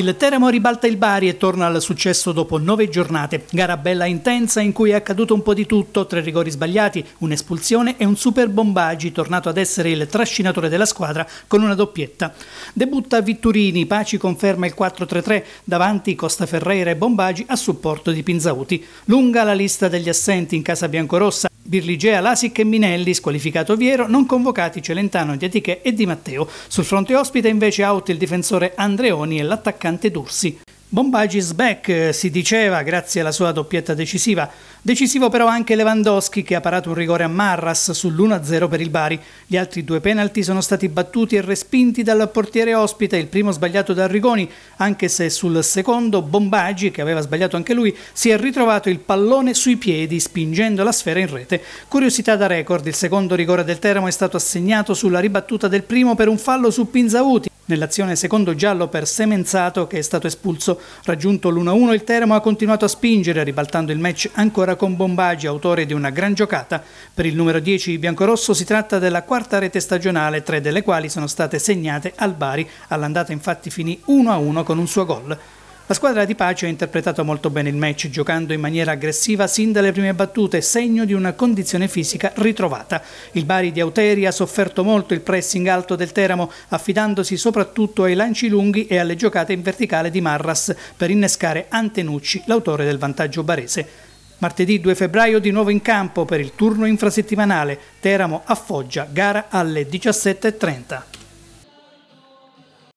Il Teramo ribalta il Bari e torna al successo dopo nove giornate. Gara bella intensa in cui è accaduto un po' di tutto, tre rigori sbagliati, un'espulsione e un super bombaggi tornato ad essere il trascinatore della squadra con una doppietta. Debutta Vitturini, Paci conferma il 4-3-3, davanti Costa Ferreira e Bombagi a supporto di Pinzauti. Lunga la lista degli assenti in casa biancorossa, Birligea, Lasic e Minelli, squalificato Viero, non convocati Celentano, Diatichè e Di Matteo. Sul fronte ospite invece out il difensore Andreoni e l'attaccante Dursi. Bombaggi is back, eh, si diceva, grazie alla sua doppietta decisiva. Decisivo però anche Lewandowski che ha parato un rigore a Marras sull'1-0 per il Bari. Gli altri due penalti sono stati battuti e respinti dal portiere ospite, il primo sbagliato da Rigoni, anche se sul secondo Bombaggi, che aveva sbagliato anche lui, si è ritrovato il pallone sui piedi spingendo la sfera in rete. Curiosità da record, il secondo rigore del Teramo è stato assegnato sulla ribattuta del primo per un fallo su Pinzauti. Nell'azione secondo giallo per Semenzato, che è stato espulso, raggiunto l'1-1, il Teramo ha continuato a spingere, ribaltando il match ancora con Bombaggi, autore di una gran giocata. Per il numero 10 biancorosso si tratta della quarta rete stagionale, tre delle quali sono state segnate al Bari. All'andata infatti finì 1-1 con un suo gol. La squadra di Pace ha interpretato molto bene il match, giocando in maniera aggressiva sin dalle prime battute, segno di una condizione fisica ritrovata. Il Bari di Auteri ha sofferto molto il pressing alto del Teramo, affidandosi soprattutto ai lanci lunghi e alle giocate in verticale di Marras per innescare Antenucci, l'autore del vantaggio barese. Martedì 2 febbraio di nuovo in campo per il turno infrasettimanale Teramo a Foggia, gara alle 17.30.